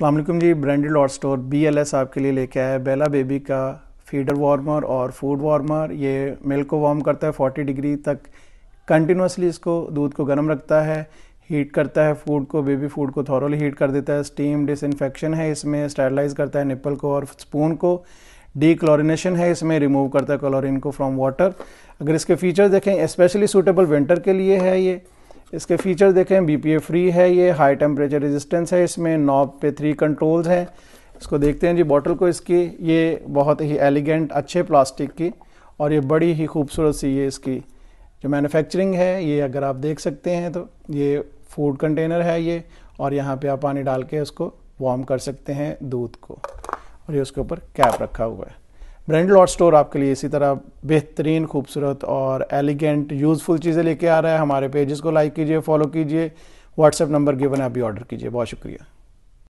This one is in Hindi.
अल्लाम जी branded lot store B L S आपके लिए लेके आया है बेला बेबी का फीडर वार्मर और फूड वार्मर ये मिल्क को वार्म करता है 40 डिग्री तक कंटिन्यूसली इसको दूध को गर्म रखता है हीट करता है फूड को बेबी फूड को थॉरली हीट कर देता है स्टीम डिसइनफेक्शन है इसमें स्टेरलाइज करता है निपल को और स्पून को डी क्लोरिनेशन है इसमें रिमूव करता है क्लोरिन को फ्रॉम वाटर अगर इसके फीचर्स देखें स्पेशली सूटेबल विंटर के लिए है ये इसके फीचर देखें बीपीए फ्री है ये हाई टेम्परेचर रेजिस्टेंस है इसमें नॉब पे थ्री कंट्रोल्स हैं इसको देखते हैं जी बॉटल को इसकी ये बहुत ही एलिगेंट अच्छे प्लास्टिक की और ये बड़ी ही खूबसूरत सी ये इसकी जो मैन्युफैक्चरिंग है ये अगर आप देख सकते हैं तो ये फूड कंटेनर है ये और यहाँ पे आप पानी डाल के उसको वार्म कर सकते हैं दूध को और ये उसके ऊपर कैप रखा हुआ है ब्रांड लॉट स्टोर आपके लिए इसी तरह बेहतरीन खूबसूरत और एलिगेंट यूज़फुल चीज़ें लेके आ रहा है हमारे पेजेस को लाइक कीजिए फॉलो कीजिए व्हाट्सएप नंबर गिवन है अभी ऑर्डर कीजिए बहुत शुक्रिया